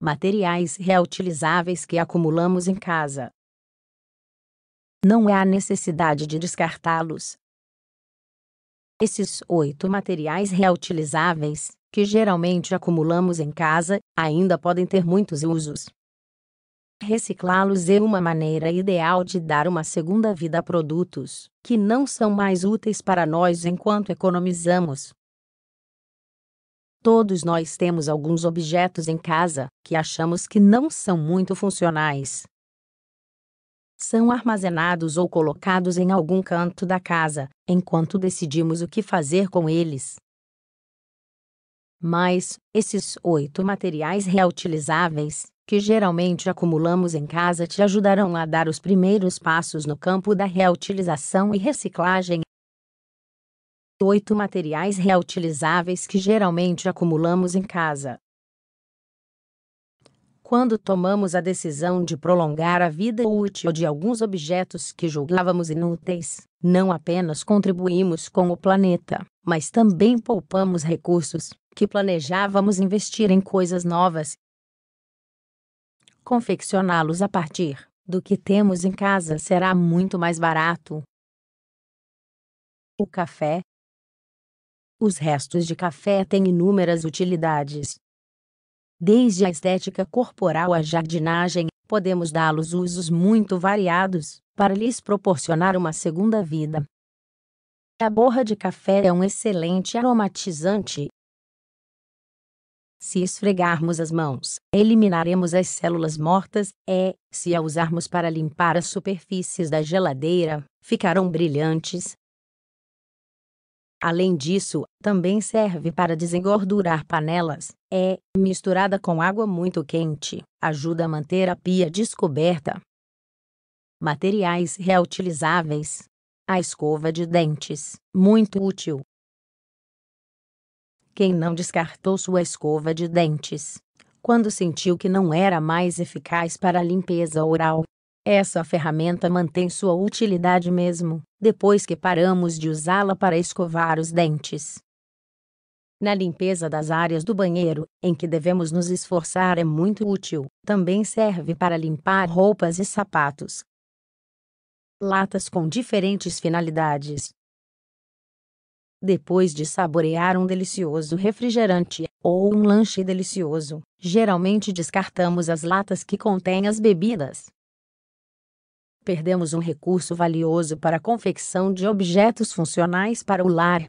materiais reutilizáveis que acumulamos em casa. Não há necessidade de descartá-los. Esses oito materiais reutilizáveis, que geralmente acumulamos em casa, ainda podem ter muitos usos. Reciclá-los é uma maneira ideal de dar uma segunda vida a produtos que não são mais úteis para nós enquanto economizamos. Todos nós temos alguns objetos em casa que achamos que não são muito funcionais. São armazenados ou colocados em algum canto da casa, enquanto decidimos o que fazer com eles. Mas, esses oito materiais reutilizáveis, que geralmente acumulamos em casa, te ajudarão a dar os primeiros passos no campo da reutilização e reciclagem 8 materiais reutilizáveis que geralmente acumulamos em casa. Quando tomamos a decisão de prolongar a vida útil de alguns objetos que julgávamos inúteis, não apenas contribuímos com o planeta, mas também poupamos recursos que planejávamos investir em coisas novas. Confeccioná-los a partir do que temos em casa será muito mais barato. O café, os restos de café têm inúmeras utilidades. Desde a estética corporal à jardinagem, podemos dá-los usos muito variados para lhes proporcionar uma segunda vida. A borra de café é um excelente aromatizante. Se esfregarmos as mãos, eliminaremos as células mortas, e, se a usarmos para limpar as superfícies da geladeira, ficarão brilhantes, Além disso, também serve para desengordurar panelas. É misturada com água muito quente, ajuda a manter a pia descoberta. Materiais reutilizáveis: a escova de dentes, muito útil. Quem não descartou sua escova de dentes quando sentiu que não era mais eficaz para a limpeza oral, essa ferramenta mantém sua utilidade mesmo depois que paramos de usá-la para escovar os dentes. Na limpeza das áreas do banheiro, em que devemos nos esforçar, é muito útil, também serve para limpar roupas e sapatos. Latas com diferentes finalidades. Depois de saborear um delicioso refrigerante ou um lanche delicioso, geralmente descartamos as latas que contêm as bebidas perdemos um recurso valioso para a confecção de objetos funcionais para o lar.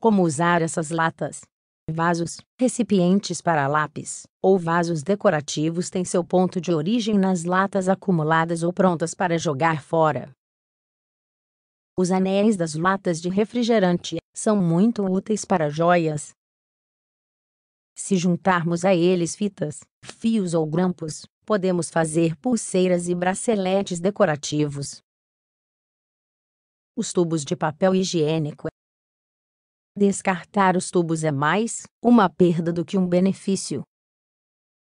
Como usar essas latas? Vasos, recipientes para lápis ou vasos decorativos têm seu ponto de origem nas latas acumuladas ou prontas para jogar fora. Os anéis das latas de refrigerante são muito úteis para joias. Se juntarmos a eles fitas, fios ou grampos, podemos fazer pulseiras e braceletes decorativos. Os tubos de papel higiênico. Descartar os tubos é mais uma perda do que um benefício.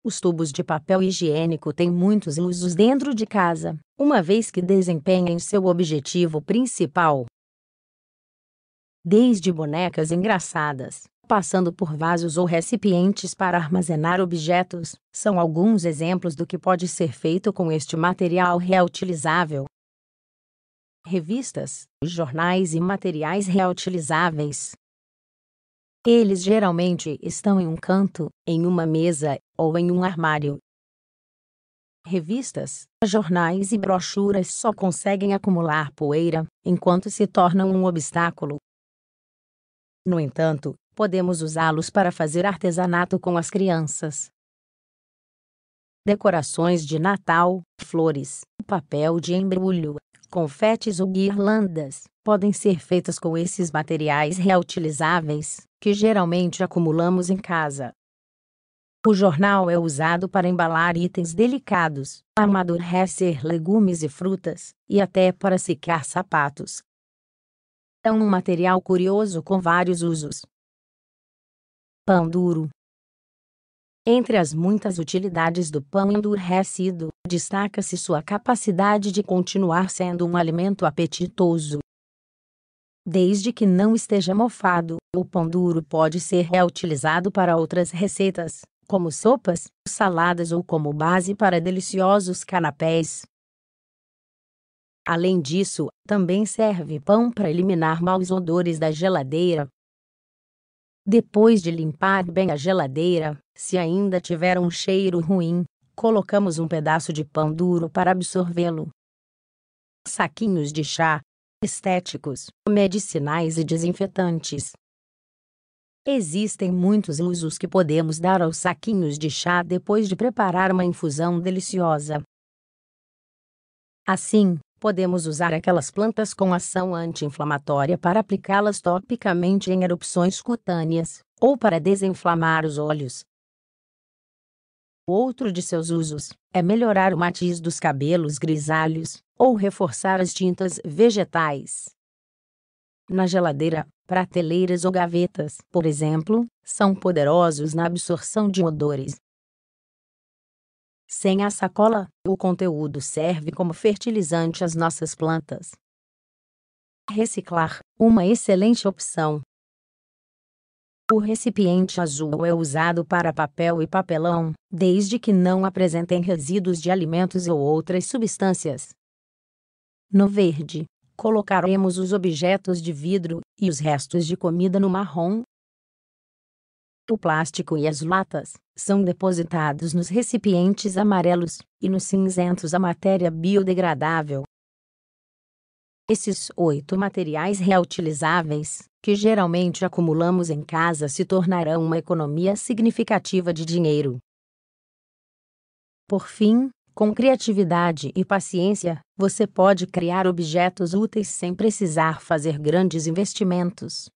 Os tubos de papel higiênico têm muitos usos dentro de casa, uma vez que desempenham seu objetivo principal. Desde bonecas engraçadas, passando por vasos ou recipientes para armazenar objetos, são alguns exemplos do que pode ser feito com este material reutilizável. Revistas, jornais e materiais reutilizáveis. Eles geralmente estão em um canto, em uma mesa ou em um armário. Revistas, jornais e brochuras só conseguem acumular poeira enquanto se tornam um obstáculo. No entanto, Podemos usá-los para fazer artesanato com as crianças. Decorações de Natal, flores, papel de embrulho, confetes ou guirlandas podem ser feitas com esses materiais reutilizáveis, que geralmente acumulamos em casa. O jornal é usado para embalar itens delicados, amadurecer legumes e frutas, e até para secar sapatos. É um material curioso com vários usos, Pão duro. Entre as muitas utilidades do pão endurecido, destaca-se sua capacidade de continuar sendo um alimento apetitoso. Desde que não esteja mofado, o pão duro pode ser reutilizado para outras receitas, como sopas, saladas ou como base para deliciosos canapés. Além disso, também serve pão para eliminar maus odores da geladeira, depois de limpar bem a geladeira, se ainda tiver um cheiro ruim, colocamos um pedaço de pão duro para absorvê-lo. Saquinhos de chá, estéticos, medicinais e desinfetantes. Existem muitos usos que podemos dar aos saquinhos de chá depois de preparar uma infusão deliciosa. Assim, Podemos usar aquelas plantas com ação anti-inflamatória para aplicá-las topicamente em erupções cutâneas ou para desinflamar os olhos. Outro de seus usos é melhorar o matiz dos cabelos grisalhos ou reforçar as tintas vegetais. Na geladeira, prateleiras ou gavetas, por exemplo, são poderosos na absorção de odores sem a sacola, o conteúdo serve como fertilizante às nossas plantas. Reciclar uma excelente opção. O recipiente azul é usado para papel e papelão, desde que não apresentem resíduos de alimentos ou outras substâncias. No verde, colocaremos os objetos de vidro e os restos de comida no marrom o plástico e as latas, são depositados nos recipientes amarelos e nos cinzentos a matéria biodegradável. Esses oito materiais reutilizáveis, que geralmente acumulamos em casa, se tornarão uma economia significativa de dinheiro. Por fim, com criatividade e paciência, você pode criar objetos úteis sem precisar fazer grandes investimentos.